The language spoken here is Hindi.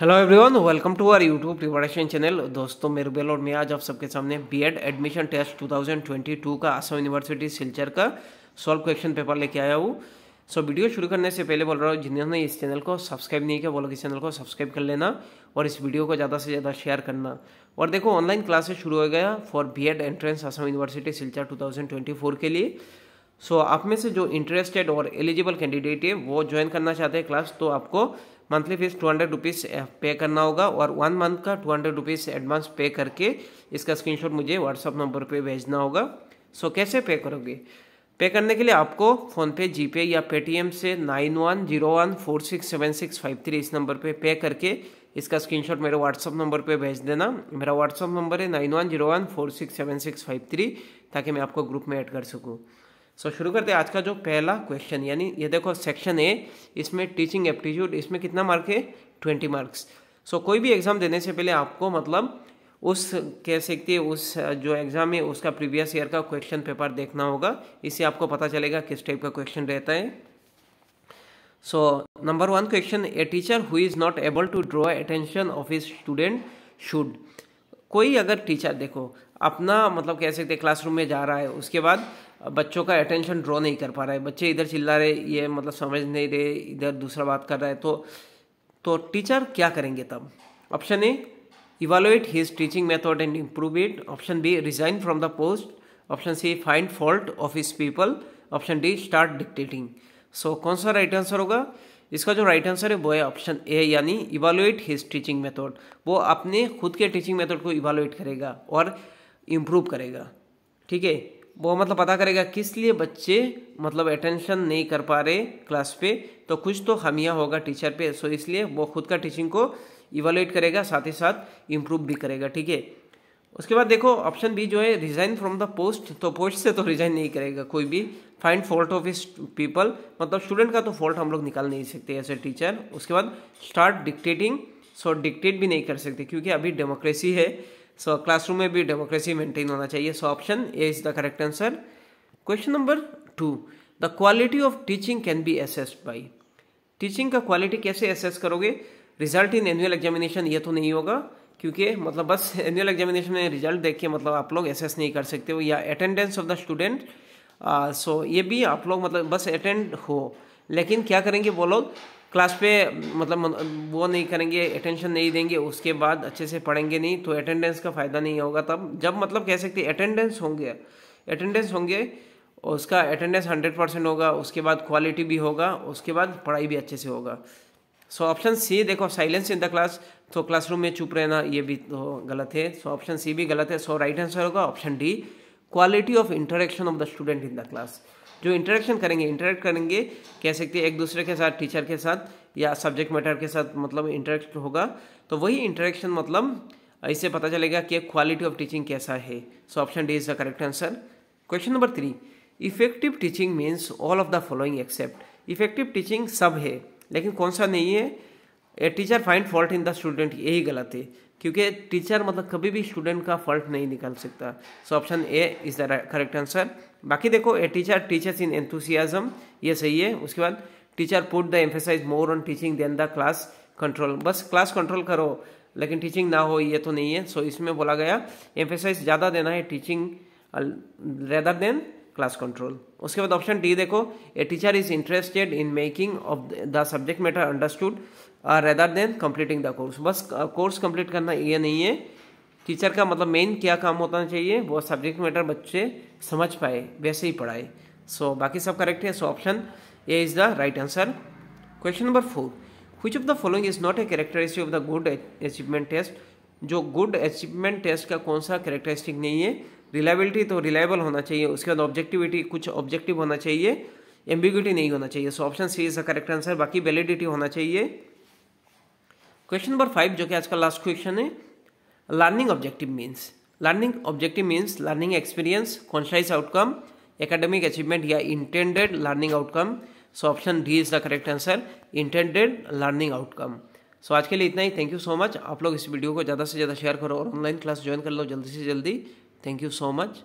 Hello everyone welcome to our YouTube preparation channel दोस्तों मेरे बेल और मैं आज आप सबके सामने बीएड एडमिशन टेस्ट 2022 का असम यूनिवर्सिटी सिलचर का सॉल्व क्वेश्चन पेपर लेके आया हूँ सो वीडियो शुरू करने से पहले बोल रहा हूँ जिन्होंने इस चैनल को सब्सक्राइब नहीं किया वो इस चैनल को सब्सक्राइब कर लेना और इस वीडियो को ज़्यादा से ज़्यादा शेयर करना और देखो ऑनलाइन क्लासेस शुरू हो गया for B entrance Assam university Silchar two के लिए सो so, आप में से जो इंटरेस्टेड और एलिजिबल कैंडिडेट है वो ज्वाइन करना चाहते हैं क्लास तो आपको monthly fees two hundred rupees pay करना होगा और वन मंथ का two hundred rupees advance pay करके इसका स्क्रीनशॉट मुझे व्हाट्सअप नंबर पे भेजना होगा सो so, कैसे पे करोगे पे करने के लिए आपको फ़ोनपे पे या पेटीएम से nine one zero one four six seven six five three इस नंबर पे पे करके इसका स्क्रीनशॉट मेरे व्हाट्सअप नंबर पे भेज देना मेरा व्हाट्सअप नंबर है nine one zero one four six seven six five three ताकि मैं आपको ग्रुप में ऐड कर सकूँ सो so, शुरू करते हैं आज का जो पहला क्वेश्चन यानी ये देखो सेक्शन ए इसमें टीचिंग एप्टीट्यूड इसमें कितना मार्क है ट्वेंटी मार्क्स सो कोई भी एग्ज़ाम देने से पहले आपको मतलब उस कह सकते हैं उस जो एग्ज़ाम है उसका प्रीवियस ईयर का क्वेश्चन पेपर देखना होगा इससे आपको पता चलेगा किस टाइप का क्वेश्चन रहता है so number one question a teacher who is not able to draw attention of is student should कोई अगर टीचर देखो अपना मतलब कह सकते हैं क्लासरूम में जा रहा है उसके बाद बच्चों का अटेंशन ड्रॉ नहीं कर पा रहा है बच्चे इधर चिल्ला रहे ये मतलब समझ नहीं रहे इधर दूसरा बात कर रहा है तो तो टीचर क्या करेंगे तब option A evaluate his teaching method and improve it option B resign from the post option C find fault of his people option D start dictating so कौन सा राइट आंसर होगा इसका जो राइट आंसर है वो है ऑप्शन ए यानी इवालुएट हिज टीचिंग मेथड वो अपने खुद के टीचिंग मेथड को इवालुएट करेगा और इम्प्रूव करेगा ठीक है वो मतलब पता करेगा किस लिए बच्चे मतलब अटेंशन नहीं कर पा रहे क्लास पे तो कुछ तो हमिया होगा टीचर पे सो इसलिए वो खुद का टीचिंग को इवेलुएट करेगा साथ ही साथ इम्प्रूव भी करेगा ठीक है उसके बाद देखो ऑप्शन बी जो है रिजाइन फ्रॉम द पोस्ट तो पोस्ट से तो रिजाइन नहीं करेगा कोई भी find fault of his people मतलब स्टूडेंट का तो फॉल्ट हम लोग निकाल नहीं सकते एज ए टीचर उसके बाद स्टार्ट डिक्टेटिंग सो डिक्टेट भी नहीं कर सकते क्योंकि अभी डेमोक्रेसी है सो क्लासरूम में भी डेमोक्रेसी मेंटेन होना चाहिए so option A is the correct answer question number two the quality of teaching can be assess by teaching का क्वालिटी कैसे एसेस करोगे रिजल्ट इन एनुअल एग्जामिनेशन ये तो नहीं होगा क्योंकि मतलब बस एनुअल एग्जामिनेशन में रिजल्ट देख के मतलब आप लोग एसेस नहीं कर सकते हो या attendance of the student so ये भी आप लोग मतलब बस अटेंड हो लेकिन क्या करेंगे वो लोग क्लास पे मतलब वो नहीं करेंगे अटेंशन नहीं देंगे उसके बाद अच्छे से पढ़ेंगे नहीं तो अटेंडेंस का फ़ायदा नहीं होगा तब जब मतलब कह सकते अटेंडेंस होंगे अटेंडेंस होंगे उसका अटेंडेंस हंड्रेड परसेंट होगा उसके बाद क्वालिटी भी होगा उसके बाद पढ़ाई भी अच्छे से होगा सो ऑप्शन सी देखो साइलेंस इन द क्लास तो क्लासरूम में चुप रहना ये भी तो गलत है सो ऑप्शन सी भी गलत है सो राइट आंसर होगा option D quality of interaction of the student in the class जो इंटरेक्शन करेंगे इंटरेक्ट करेंगे कह सकते हैं एक दूसरे के साथ टीचर के साथ या सब्जेक्ट मैटर के साथ मतलब इंटरेक्ट होगा तो वही इंटरेक्शन मतलब इससे पता चलेगा कि क्वालिटी ऑफ टीचिंग कैसा है so option D is the correct answer question number three effective teaching means all of the following except effective teaching सब है लेकिन कौन सा नहीं है a teacher find fault in the student यही गलत है क्योंकि टीचर मतलब कभी भी स्टूडेंट का फॉल्ट नहीं निकाल सकता so option A is the correct answer बाकी देखो a teacher teachers in enthusiasm ये सही है उसके बाद teacher put the emphasize more on teaching than the class control बस क्लास कंट्रोल करो लेकिन टीचिंग ना हो ये तो नहीं है सो so, इसमें बोला गया एम्फेसाइज ज़्यादा देना है teaching rather than class control उसके बाद ऑप्शन डी देखो a teacher is interested in making of the subject matter understood rather than completing the course बस कोर्स uh, कंप्लीट करना ये नहीं है टीचर का मतलब मेन क्या काम होना चाहिए वो सब्जेक्ट मैटर बच्चे समझ पाए वैसे ही पढ़ाए सो so, बाकी सब करेक्ट है so option A is the right answer question number four which of the following is not a characteristic of the good achievement test जो गुड अचीवमेंट टेस्ट का कौन सा कैरेक्टरिस्टिक नहीं है रिलायबिलिटी तो रिलायबल होना चाहिए उसके बाद ऑब्जेक्टिविटी कुछ ऑब्जेक्टिव होना चाहिए एम्बिग्यूटी नहीं होना चाहिए so option C is the correct answer बाकी वैलिडिटी होना चाहिए क्वेश्चन नंबर फाइव जो कि आज का लास्ट क्वेश्चन है learning objective means learning objective means learning experience concise outcome academic achievement या intended learning outcome so option D is the correct answer intended learning outcome so आज के लिए इतना ही थैंक यू सो मच आप लोग इस वीडियो को ज़्यादा से ज़्यादा शेयर करो और ऑनलाइन क्लास ज्वाइन कर लो जल्दी से जल्दी Thank you so much.